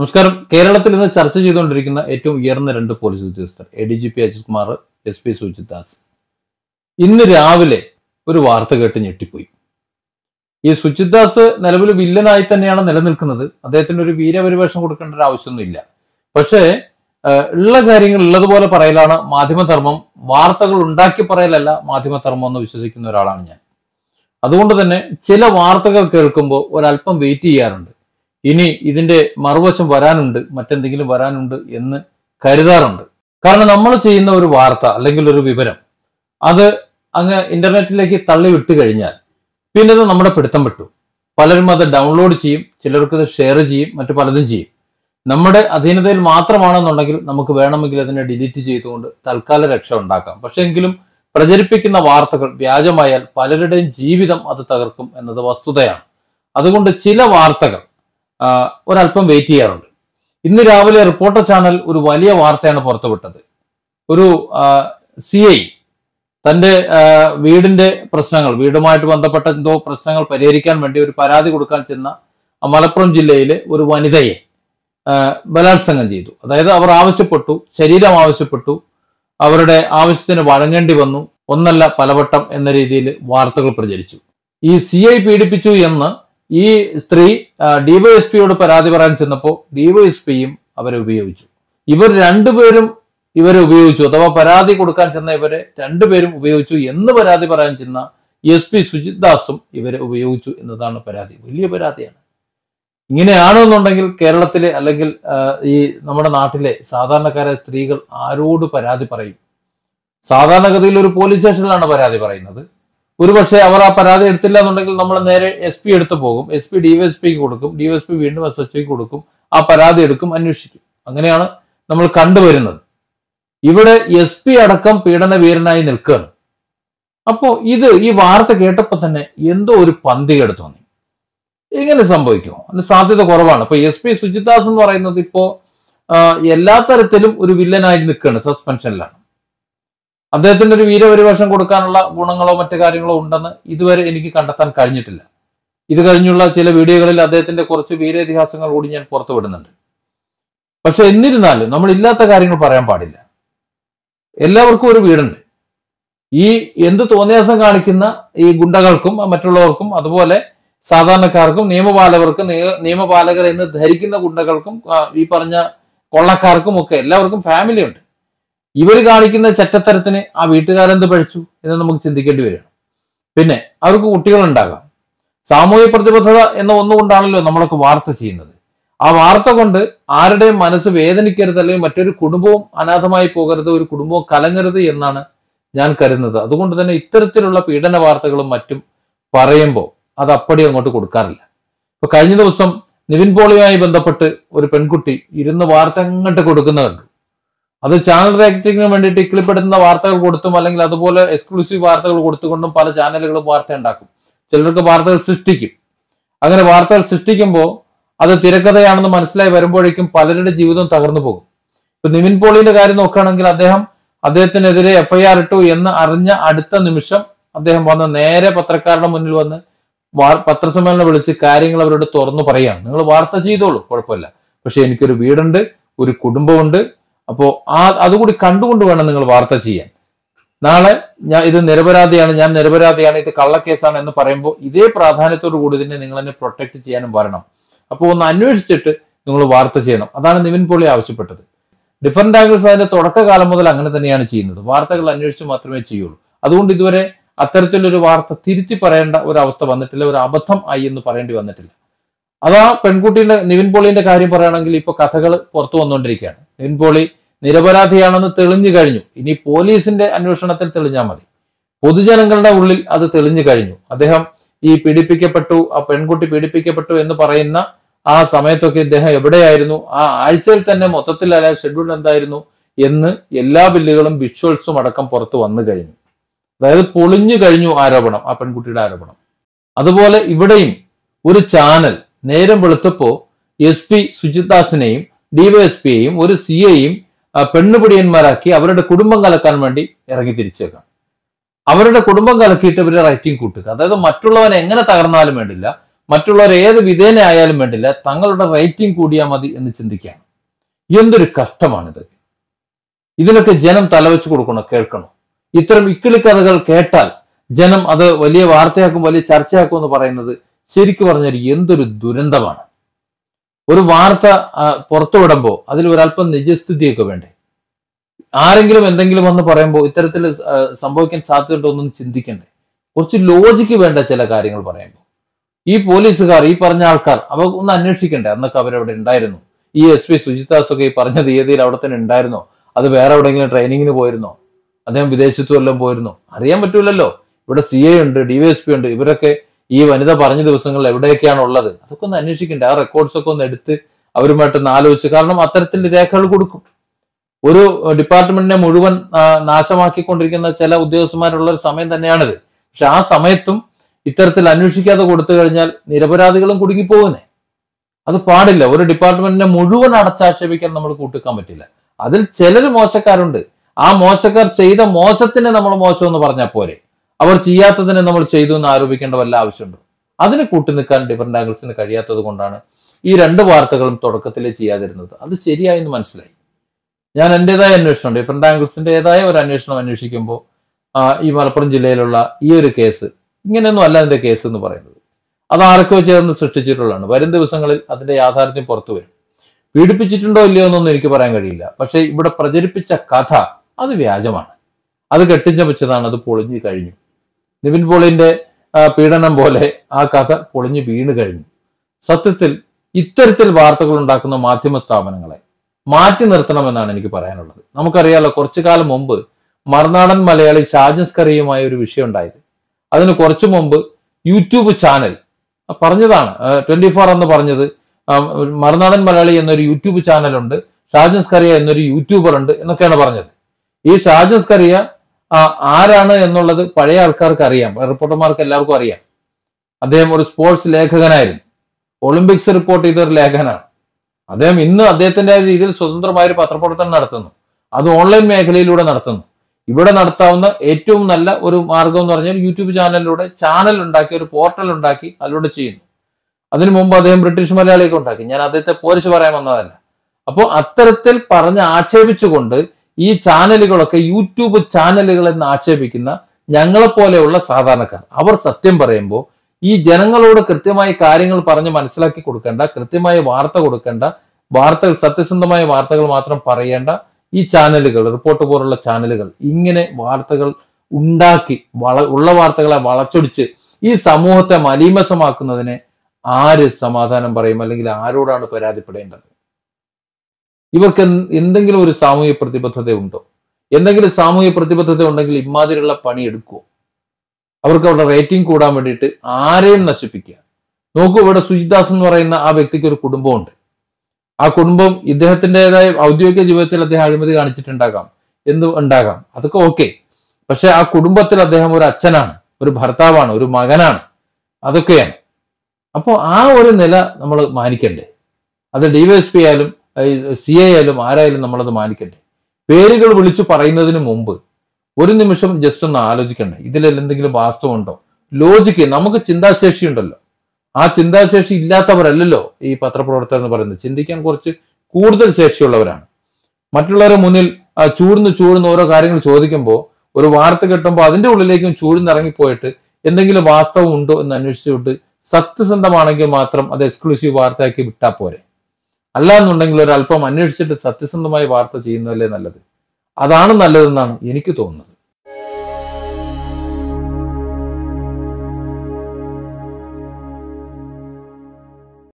നമസ്കാരം കേരളത്തിൽ ഇന്ന് ചർച്ച ചെയ്തുകൊണ്ടിരിക്കുന്ന ഏറ്റവും ഉയർന്ന രണ്ട് പോലീസ് ഉദ്യോഗസ്ഥർ A D G P Ajith Kumar S P Sujith Das ഇന്ന് രാവിലെ ഒരു വാർത്ത കേട്ട് ഞെട്ടിപ്പോയി ഈ സുജിത് ദാസ് നിലവിൽ വില്ലനായി തന്നെയാണ് നിലനിൽക്കുന്നത് അദ്ദേഹത്തിന് ഒരു വീരപരിവേഷം കൊടുക്കേണ്ട ഒരു ഇല്ല പക്ഷേ ഉള്ള കാര്യങ്ങൾ ഉള്ളതുപോലെ പറയലാണ് മാധ്യമധർമ്മം വാർത്തകൾ ഉണ്ടാക്കി പറയലല്ല മാധ്യമധർമ്മം എന്ന് വിശ്വസിക്കുന്ന ഒരാളാണ് ഞാൻ അതുകൊണ്ട് തന്നെ ചില വാർത്തകൾ കേൾക്കുമ്പോൾ ഒരല്പം വെയിറ്റ് ചെയ്യാറുണ്ട് ഇനി ഇതിന്റെ മറുവശം വരാനുണ്ട് മറ്റെന്തെങ്കിലും വരാനുണ്ട് എന്ന് കരുതാറുണ്ട് കാരണം നമ്മൾ ചെയ്യുന്ന ഒരു വാർത്ത അല്ലെങ്കിൽ ഒരു വിവരം അത് അങ്ങ് ഇന്റർനെറ്റിലേക്ക് തള്ളി വിട്ട് കഴിഞ്ഞാൽ പിന്നെ അത് നമ്മുടെ പിടുത്തം പെട്ടു പലരും അത് ഡൗൺലോഡ് ചെയ്യും ചിലർക്ക് അത് ഷെയർ ചെയ്യും മറ്റു പലതും ചെയ്യും നമ്മുടെ അധീനതയിൽ മാത്രമാണെന്നുണ്ടെങ്കിൽ നമുക്ക് വേണമെങ്കിൽ അതിനെ ഡിലീറ്റ് ചെയ്തുകൊണ്ട് തൽക്കാല രക്ഷ ഉണ്ടാക്കാം പക്ഷെ എങ്കിലും പ്രചരിപ്പിക്കുന്ന വാർത്തകൾ വ്യാജമായാൽ പലരുടെയും ജീവിതം അത് തകർക്കും എന്നത് വസ്തുതയാണ് അതുകൊണ്ട് ചില വാർത്തകൾ ഒരല്പം വെയിറ്റ് ചെയ്യാറുണ്ട് ഇന്ന് രാവിലെ റിപ്പോർട്ടർ ചാനൽ ഒരു വലിയ വാർത്തയാണ് പുറത്തുവിട്ടത് ഒരു സി ഐ തന്റെ വീടിന്റെ പ്രശ്നങ്ങൾ വീടുമായിട്ട് ബന്ധപ്പെട്ട എന്തോ പ്രശ്നങ്ങൾ പരിഹരിക്കാൻ വേണ്ടി ഒരു പരാതി കൊടുക്കാൻ ചെന്ന മലപ്പുറം ജില്ലയിലെ ഒരു വനിതയെ ബലാത്സംഗം ചെയ്തു അതായത് അവർ ആവശ്യപ്പെട്ടു ശരീരം ആവശ്യപ്പെട്ടു അവരുടെ ആവശ്യത്തിന് വഴങ്ങേണ്ടി വന്നു ഒന്നല്ല പലവട്ടം എന്ന രീതിയിൽ വാർത്തകൾ പ്രചരിച്ചു ഈ സി ഐ പീഡിപ്പിച്ചു എന്ന് ഈ സ്ത്രീ ഡിവൈഎസ്പിയോട് പരാതി പറയാൻ ചെന്നപ്പോൾ ഡിവൈഎസ്പിയും അവരെ ഉപയോഗിച്ചു ഇവർ രണ്ടുപേരും ഇവരെ ഉപയോഗിച്ചു അഥവാ പരാതി കൊടുക്കാൻ ചെന്ന ഇവരെ രണ്ടുപേരും ഉപയോഗിച്ചു എന്ന് പരാതി പറയാൻ ചെന്ന എസ് പി സുജിത് ദാസും ഇവരെ ഉപയോഗിച്ചു എന്നതാണ് പരാതി വലിയ പരാതിയാണ് ഇങ്ങനെയാണെന്നുണ്ടെങ്കിൽ കേരളത്തിലെ അല്ലെങ്കിൽ ഈ നമ്മുടെ നാട്ടിലെ സാധാരണക്കാരായ സ്ത്രീകൾ ആരോട് പരാതി പറയും സാധാരണഗതിയിൽ ഒരു പോലീസ് സ്റ്റേഷനിലാണ് പരാതി പറയുന്നത് ഒരുപക്ഷെ അവർ ആ പരാതി എടുത്തില്ല എന്നുണ്ടെങ്കിൽ നമ്മൾ നേരെ എസ് പി എടുത്ത് പോകും എസ് പി ഡിവൈഎസ്പിക്ക് കൊടുക്കും ഡിവൈഎസ്പി വീണ്ടും എസ് എച്ച് കൊടുക്കും ആ പരാതി എടുക്കും അന്വേഷിക്കും അങ്ങനെയാണ് നമ്മൾ കണ്ടുവരുന്നത് ഇവിടെ എസ് പി അടക്കം പീഡന വീരനായി നിൽക്കുകയാണ് അപ്പോൾ ഇത് ഈ വാർത്ത കേട്ടപ്പോൾ തന്നെ എന്തോ ഒരു പന്തികേട് തോന്നി എങ്ങനെ സംഭവിക്കുമോ അതിന് സാധ്യത കുറവാണ് അപ്പൊ എസ് പി സുജിദാസ് എന്ന് പറയുന്നത് ഇപ്പോ എല്ലാ തരത്തിലും ഒരു വില്ലനായി നിൽക്കുകയാണ് സസ്പെൻഷനിലാണ് അദ്ദേഹത്തിന്റെ ഒരു വീരപരിവേഷം കൊടുക്കാനുള്ള ഗുണങ്ങളോ മറ്റു കാര്യങ്ങളോ ഉണ്ടെന്ന് ഇതുവരെ എനിക്ക് കണ്ടെത്താൻ കഴിഞ്ഞിട്ടില്ല ഇത് കഴിഞ്ഞുള്ള ചില വീഡിയോകളിൽ അദ്ദേഹത്തിന്റെ കുറച്ച് വീരേതിഹാസങ്ങൾ കൂടി ഞാൻ പുറത്തുവിടുന്നുണ്ട് പക്ഷെ എന്നിരുന്നാലും നമ്മൾ ഇല്ലാത്ത കാര്യങ്ങൾ പറയാൻ പാടില്ല എല്ലാവർക്കും ഒരു വീടുണ്ട് ഈ എന്ത് തോന്നിയാസം കാണിക്കുന്ന ഈ ഗുണ്ടകൾക്കും മറ്റുള്ളവർക്കും അതുപോലെ സാധാരണക്കാർക്കും നിയമപാലകർക്കും നിയമപാലകർ എന്ന് ധരിക്കുന്ന ഗുണ്ടകൾക്കും ഈ പറഞ്ഞ കൊള്ളക്കാർക്കും ഒക്കെ എല്ലാവർക്കും ഫാമിലി ഉണ്ട് ഇവർ കാണിക്കുന്ന ചറ്റത്തരത്തിന് ആ വീട്ടുകാരെന്ത് പഴിച്ചു എന്ന് നമുക്ക് ചിന്തിക്കേണ്ടി വരും പിന്നെ അവർക്ക് കുട്ടികളുണ്ടാകാം സാമൂഹ്യ പ്രതിബദ്ധത എന്ന ഒന്നുകൊണ്ടാണല്ലോ നമ്മളൊക്കെ വാർത്ത ചെയ്യുന്നത് ആ വാർത്ത കൊണ്ട് ആരുടെയും മനസ്സ് വേദനിക്കരുത് അല്ലെങ്കിൽ മറ്റൊരു കുടുംബവും അനാഥമായി പോകരുത് ഒരു കുടുംബവും കലങ്ങരുത് എന്നാണ് ഞാൻ കരുതുന്നത് അതുകൊണ്ട് തന്നെ ഇത്തരത്തിലുള്ള പീഡന വാർത്തകളും മറ്റും പറയുമ്പോൾ അത് അപ്പടി അങ്ങോട്ട് കൊടുക്കാറില്ല ഇപ്പൊ കഴിഞ്ഞ ദിവസം നിവിൻ പോളിയുമായി ബന്ധപ്പെട്ട് ഒരു പെൺകുട്ടി ഇരുന്ന് വാർത്ത അങ്ങോട്ട് കൊടുക്കുന്നതുണ്ട് അത് ചാനൽ റേറ്റിംഗിന് വേണ്ടിയിട്ട് ഇക്കിളിപ്പെടുത്തുന്ന വാർത്തകൾ കൊടുത്തും അല്ലെങ്കിൽ അതുപോലെ എക്സ്ക്ലൂസീവ് വാർത്തകൾ കൊടുത്തുകൊണ്ടും പല ചാനലുകളും വാർത്ത ഉണ്ടാക്കും ചിലർക്ക് വാർത്തകൾ സൃഷ്ടിക്കും അങ്ങനെ വാർത്തകൾ സൃഷ്ടിക്കുമ്പോൾ അത് തിരക്കഥയാണെന്ന് മനസ്സിലായി വരുമ്പോഴേക്കും പലരുടെ ജീവിതം തകർന്നു പോകും ഇപ്പൊ നിവിൻ പോളിയുടെ കാര്യം നോക്കുകയാണെങ്കിൽ അദ്ദേഹം അദ്ദേഹത്തിനെതിരെ എഫ്ഐആർ ഇട്ടു എന്ന് അറിഞ്ഞ അടുത്ത നിമിഷം അദ്ദേഹം വന്ന് നേരെ പത്രക്കാരുടെ മുന്നിൽ വന്ന് പത്രസമ്മേളനം വിളിച്ച് കാര്യങ്ങൾ അവരോട് തുറന്നു പറയുകയാണ് നിങ്ങൾ വാർത്ത ചെയ്തോളൂ കുഴപ്പമില്ല പക്ഷെ എനിക്കൊരു വീടുണ്ട് ഒരു കുടുംബമുണ്ട് അപ്പോൾ ആ അതുകൂടി കണ്ടുകൊണ്ട് വേണം നിങ്ങൾ വാർത്ത ചെയ്യാൻ നാളെ ഞാൻ ഇത് നിരപരാധിയാണ് ഞാൻ നിരപരാധിയാണ് ഇത് കള്ളക്കേസാണ് എന്ന് പറയുമ്പോൾ ഇതേ പ്രാധാന്യത്തോടു കൂടി തന്നെ നിങ്ങൾ എന്നെ പ്രൊട്ടക്ട് ചെയ്യാനും വരണം അപ്പോൾ ഒന്ന് അന്വേഷിച്ചിട്ട് നിങ്ങൾ വാർത്ത ചെയ്യണം അതാണ് നിവിൻ പോളി ആവശ്യപ്പെട്ടത് ഡിഫറെന്റ് ആംഗിൾസ് അതിന്റെ തുടക്കകാലം മുതൽ അങ്ങനെ തന്നെയാണ് ചെയ്യുന്നത് വാർത്തകൾ അന്വേഷിച്ച് മാത്രമേ ചെയ്യുള്ളൂ അതുകൊണ്ട് ഇതുവരെ അത്തരത്തിലൊരു വാർത്ത തിരുത്തി പറയേണ്ട ഒരു അവസ്ഥ വന്നിട്ടില്ല ഒരു അബദ്ധം ആയി എന്ന് പറയേണ്ടി വന്നിട്ടില്ല അതാ പെൺകുട്ടിയുടെ നിവിൻ പോളിന്റെ കാര്യം പറയുകയാണെങ്കിൽ ഇപ്പൊ കഥകൾ പുറത്തു വന്നുകൊണ്ടിരിക്കുകയാണ് നിവിൻ പോളി നിരപരാധിയാണെന്ന് തെളിഞ്ഞു കഴിഞ്ഞു ഇനി പോലീസിന്റെ അന്വേഷണത്തിൽ തെളിഞ്ഞാൽ മതി പൊതുജനങ്ങളുടെ ഉള്ളിൽ അത് തെളിഞ്ഞു കഴിഞ്ഞു അദ്ദേഹം ഈ പീഡിപ്പിക്കപ്പെട്ടു ആ പെൺകുട്ടി പീഡിപ്പിക്കപ്പെട്ടു എന്ന് പറയുന്ന ആ സമയത്തൊക്കെ ഇദ്ദേഹം എവിടെയായിരുന്നു ആ ആഴ്ചയിൽ തന്നെ മൊത്തത്തിൽ അല്ല ഷെഡ്യൂൾ എന്തായിരുന്നു എന്ന് എല്ലാ ബില്ലുകളും വിഷ്വൽസും അടക്കം പുറത്തു വന്നു കഴിഞ്ഞു അതായത് പൊളിഞ്ഞു കഴിഞ്ഞു ആരോപണം ആ പെൺകുട്ടിയുടെ ആരോപണം അതുപോലെ ഇവിടെയും ഒരു ചാനൽ നേരം വെളുത്തപ്പോ എസ് പി സുജിത് ദാസിനെയും ഡിവൈഎസ്പിയെയും ഒരു സി എയും പെണ്ണുപിടിയന്മാരാക്കി അവരുടെ കുടുംബം കലക്കാൻ വേണ്ടി ഇറങ്ങി തിരിച്ചേക്കാം അവരുടെ കുടുംബം കലക്കിയിട്ട് ഇവരെ റൈറ്റിംഗ് കൂട്ടുക അതായത് മറ്റുള്ളവനെ എങ്ങനെ തകർന്നാലും വേണ്ടില്ല മറ്റുള്ളവർ ഏത് വിധേന ആയാലും വേണ്ടില്ല തങ്ങളുടെ റൈറ്റിംഗ് കൂടിയാൽ മതി എന്ന് ചിന്തിക്കുകയാണ് എന്തൊരു കഷ്ടമാണിത് ഇതിനൊക്കെ ജനം തലവെച്ച് കൊടുക്കണം കേൾക്കണം ഇത്തരം ഇക്കിളി കഥകൾ കേട്ടാൽ ജനം അത് വലിയ വാർത്തയാക്കും വലിയ ചർച്ചയാക്കും എന്ന് പറയുന്നത് ശരിക്കു പറഞ്ഞാൽ എന്തൊരു ദുരന്തമാണ് ഒരു വാർത്ത പുറത്തുവിടുമ്പോൾ അതിൽ ഒരല്പം നിജസ്ഥിതിയൊക്കെ വേണ്ടേ ആരെങ്കിലും എന്തെങ്കിലും വന്ന് പറയുമ്പോൾ ഇത്തരത്തിൽ സംഭവിക്കാൻ സാധ്യതയുണ്ടോന്നും ചിന്തിക്കണ്ടേ കുറച്ച് ലോജിക്ക് വേണ്ട ചില കാര്യങ്ങൾ പറയുമ്പോൾ ഈ പോലീസുകാർ ഈ പറഞ്ഞ ആൾക്കാർ അവ ഒന്ന് അന്വേഷിക്കണ്ടേ അന്നൊക്കെ അവരവിടെ ഉണ്ടായിരുന്നു ഈ എസ് പി സുജിതാസ് ഒക്കെ ഈ പറഞ്ഞ തീയതിയിൽ അവിടെ തന്നെ ഉണ്ടായിരുന്നോ അത് വേറെ എവിടെയെങ്കിലും ട്രെയിനിങ്ങിന് പോയിരുന്നോ അദ്ദേഹം വിദേശത്തു വല്ലതും പോയിരുന്നോ അറിയാൻ പറ്റൂലല്ലോ ഇവിടെ സി എ ഉണ്ട് ഡിവൈഎസ്പി ഉണ്ട് ഇവരൊക്കെ ഈ വനിത പറഞ്ഞ ദിവസങ്ങളിൽ എവിടെയൊക്കെയാണ് ഉള്ളത് അതൊക്കെ ഒന്ന് അന്വേഷിക്കണ്ടേ ആ റെക്കോർഡ്സ് ഒക്കെ ഒന്ന് എടുത്ത് ഒന്ന് ആലോചിച്ച് കാരണം അത്തരത്തിൽ രേഖകൾ കൊടുക്കും ഒരു ഡിപ്പാർട്ട്മെന്റിനെ മുഴുവൻ നാശമാക്കിക്കൊണ്ടിരിക്കുന്ന ചില ഉദ്യോഗസ്ഥന്മാരുള്ള ഒരു സമയം തന്നെയാണിത് പക്ഷെ ആ സമയത്തും ഇത്തരത്തിൽ അന്വേഷിക്കാതെ കൊടുത്തു കഴിഞ്ഞാൽ നിരപരാധികളും കുടുങ്ങിപ്പോകുന്നേ അത് പാടില്ല ഒരു ഡിപ്പാർട്ട്മെന്റിനെ മുഴുവൻ അടച്ചാക്ഷേപിക്കാൻ നമ്മൾ കൂട്ടിക്കാൻ പറ്റില്ല അതിൽ ചിലർ മോശക്കാരുണ്ട് ആ മോശക്കാർ ചെയ്ത മോശത്തിനെ നമ്മൾ എന്ന് പറഞ്ഞാൽ പോരെ അവർ ചെയ്യാത്തതിനെ നമ്മൾ ചെയ്തു എന്ന് ആരോപിക്കേണ്ട വല്ല ആവശ്യമുണ്ടോ അതിന് കൂട്ടി നിൽക്കാൻ ഡിഫറെന്റ് ആംഗിൾസിന് കഴിയാത്തത് കൊണ്ടാണ് ഈ രണ്ട് വാർത്തകളും തുടക്കത്തിലേ ചെയ്യാതിരുന്നത് അത് ശരിയായെന്ന് മനസ്സിലായി ഞാൻ എൻ്റെതായ അന്വേഷണം ഡിഫറെന്റ് ഏതായ ഒരു അന്വേഷണം അന്വേഷിക്കുമ്പോൾ ഈ മലപ്പുറം ജില്ലയിലുള്ള ഈ ഒരു കേസ് ഇങ്ങനെയൊന്നും അല്ല അതിൻ്റെ കേസ് എന്ന് പറയുന്നത് അത് ആർക്കോ ചേർന്ന് സൃഷ്ടിച്ചിട്ടുള്ളതാണ് വരും ദിവസങ്ങളിൽ അതിന്റെ യാഥാർത്ഥ്യം പുറത്തു വരും പീഡിപ്പിച്ചിട്ടുണ്ടോ ഇല്ലയോ എന്നൊന്നും എനിക്ക് പറയാൻ കഴിയില്ല പക്ഷേ ഇവിടെ പ്രചരിപ്പിച്ച കഥ അത് വ്യാജമാണ് അത് കെട്ടിച്ചമച്ചതാണ് അത് പൊളിഞ്ഞു കഴിഞ്ഞു നിവിൻ പോളിന്റെ പീഡനം പോലെ ആ കഥ പൊളിഞ്ഞു വീണ് കഴിഞ്ഞു സത്യത്തിൽ ഇത്തരത്തിൽ വാർത്തകൾ ഉണ്ടാക്കുന്ന മാധ്യമ സ്ഥാപനങ്ങളെ മാറ്റി നിർത്തണമെന്നാണ് എനിക്ക് പറയാനുള്ളത് നമുക്കറിയാലോ കുറച്ചു കാലം മുമ്പ് മറുനാടൻ മലയാളി ഷാജസ്കറിയുമായ ഒരു വിഷയം ഉണ്ടായത് അതിന് കുറച്ചു മുമ്പ് യൂട്യൂബ് ചാനൽ പറഞ്ഞതാണ് ട്വന്റി ഫോർ എന്ന് പറഞ്ഞത് മറുനാടൻ മലയാളി എന്നൊരു യൂട്യൂബ് ചാനലുണ്ട് ഷാജൻസ്കറിയ എന്നൊരു യൂട്യൂബർ ഉണ്ട് എന്നൊക്കെയാണ് പറഞ്ഞത് ഈ ഷാജൻസ്കറിയ ആരാണ് എന്നുള്ളത് പഴയ ആൾക്കാർക്ക് അറിയാം റിപ്പോർട്ടർമാർക്ക് എല്ലാവർക്കും അറിയാം അദ്ദേഹം ഒരു സ്പോർട്സ് ലേഖകനായിരുന്നു ഒളിമ്പിക്സ് റിപ്പോർട്ട് ചെയ്ത ഒരു ലേഖനാണ് അദ്ദേഹം ഇന്ന് അദ്ദേഹത്തിന്റെ രീതിയിൽ സ്വതന്ത്രമായ ഒരു പത്രപ്രവർത്തനം നടത്തുന്നു അത് ഓൺലൈൻ മേഖലയിലൂടെ നടത്തുന്നു ഇവിടെ നടത്താവുന്ന ഏറ്റവും നല്ല ഒരു മാർഗം എന്ന് പറഞ്ഞാൽ യൂട്യൂബ് ചാനലിലൂടെ ചാനൽ ഉണ്ടാക്കി ഒരു പോർട്ടൽ ഉണ്ടാക്കി അതിലൂടെ ചെയ്യുന്നു അതിനു മുമ്പ് അദ്ദേഹം ബ്രിട്ടീഷ് മലയാളിയൊക്കെ ഉണ്ടാക്കി ഞാൻ അദ്ദേഹത്തെ പോരിച്ച് പറയാൻ വന്നതല്ല അപ്പോൾ അത്തരത്തിൽ പറഞ്ഞ് ആക്ഷേപിച്ചുകൊണ്ട് ഈ ചാനലുകളൊക്കെ യൂട്യൂബ് ചാനലുകൾ എന്ന് ആക്ഷേപിക്കുന്ന ഞങ്ങളെപ്പോലെയുള്ള സാധാരണക്കാർ അവർ സത്യം പറയുമ്പോൾ ഈ ജനങ്ങളോട് കൃത്യമായി കാര്യങ്ങൾ പറഞ്ഞ് മനസ്സിലാക്കി കൊടുക്കേണ്ട കൃത്യമായ വാർത്ത കൊടുക്കേണ്ട വാർത്തകൾ സത്യസന്ധമായ വാർത്തകൾ മാത്രം പറയേണ്ട ഈ ചാനലുകൾ റിപ്പോർട്ട് പോലുള്ള ചാനലുകൾ ഇങ്ങനെ വാർത്തകൾ ഉണ്ടാക്കി വള ഉള്ള വാർത്തകളെ വളച്ചൊടിച്ച് ഈ സമൂഹത്തെ മലീമസമാക്കുന്നതിന് ആര് സമാധാനം പറയും അല്ലെങ്കിൽ ആരോടാണ് പരാതിപ്പെടേണ്ടത് ഇവർക്ക് എന്തെങ്കിലും ഒരു സാമൂഹ്യ പ്രതിബദ്ധത ഉണ്ടോ എന്തെങ്കിലും സാമൂഹ്യ പ്രതിബദ്ധത ഉണ്ടെങ്കിൽ ഇമാതിരിയുള്ള പണി എടുക്കുമോ അവർക്ക് അവരുടെ റേറ്റിംഗ് കൂടാൻ വേണ്ടിയിട്ട് ആരെയും നശിപ്പിക്കുക നോക്കൂ ഇവിടെ സുജിദാസ് എന്ന് പറയുന്ന ആ വ്യക്തിക്ക് ഒരു കുടുംബമുണ്ട് ആ കുടുംബം ഇദ്ദേഹത്തിൻ്റെതായ ഔദ്യോഗിക ജീവിതത്തിൽ അദ്ദേഹം അഴിമതി കാണിച്ചിട്ടുണ്ടാകാം എന്ന് ഉണ്ടാകാം അതൊക്കെ ഓക്കെ പക്ഷെ ആ കുടുംബത്തിൽ അദ്ദേഹം ഒരു അച്ഛനാണ് ഒരു ഭർത്താവാണ് ഒരു മകനാണ് അതൊക്കെയാണ് അപ്പോൾ ആ ഒരു നില നമ്മൾ മാനിക്കണ്ടേ അത് ഡിവൈഎസ്പി ആയാലും സി എ ആയാലും ആരായാലും നമ്മളത് മാനിക്കട്ടെ പേരുകൾ വിളിച്ചു പറയുന്നതിന് മുമ്പ് ഒരു നിമിഷം ജസ്റ്റ് ഒന്ന് ആലോചിക്കണ്ടേ ഇതിലെല്ലാം എന്തെങ്കിലും വാസ്തവമുണ്ടോ ലോജിക്ക് നമുക്ക് ചിന്താശേഷി ഉണ്ടല്ലോ ആ ചിന്താശേഷി ഇല്ലാത്തവരല്ലല്ലോ ഈ പത്രപ്രവർത്തകർ എന്ന് പറയുന്നത് ചിന്തിക്കാൻ കുറച്ച് കൂടുതൽ ശേഷിയുള്ളവരാണ് മറ്റുള്ളവരെ മുന്നിൽ ചൂടുന്ന് ചൂടുന്ന് ഓരോ കാര്യങ്ങൾ ചോദിക്കുമ്പോൾ ഒരു വാർത്ത കിട്ടുമ്പോൾ അതിന്റെ ഉള്ളിലേക്കും ചൂഴ്ന്നിറങ്ങിപ്പോയിട്ട് എന്തെങ്കിലും വാസ്തവം ഉണ്ടോ എന്ന് അന്വേഷിച്ചുകൊണ്ട് സത്യസന്ധമാണെങ്കിൽ മാത്രം അത് എക്സ്ക്ലൂസീവ് വാർത്തയാക്കി വിട്ടാൽ പോരെ അല്ലാന്നുണ്ടെങ്കിൽ ഒരല്പം അന്വേഷിച്ചിട്ട് സത്യസന്ധമായ വാർത്ത ചെയ്യുന്നതല്ലേ നല്ലത് അതാണ് നല്ലതെന്നാണ് എനിക്ക് തോന്നുന്നത്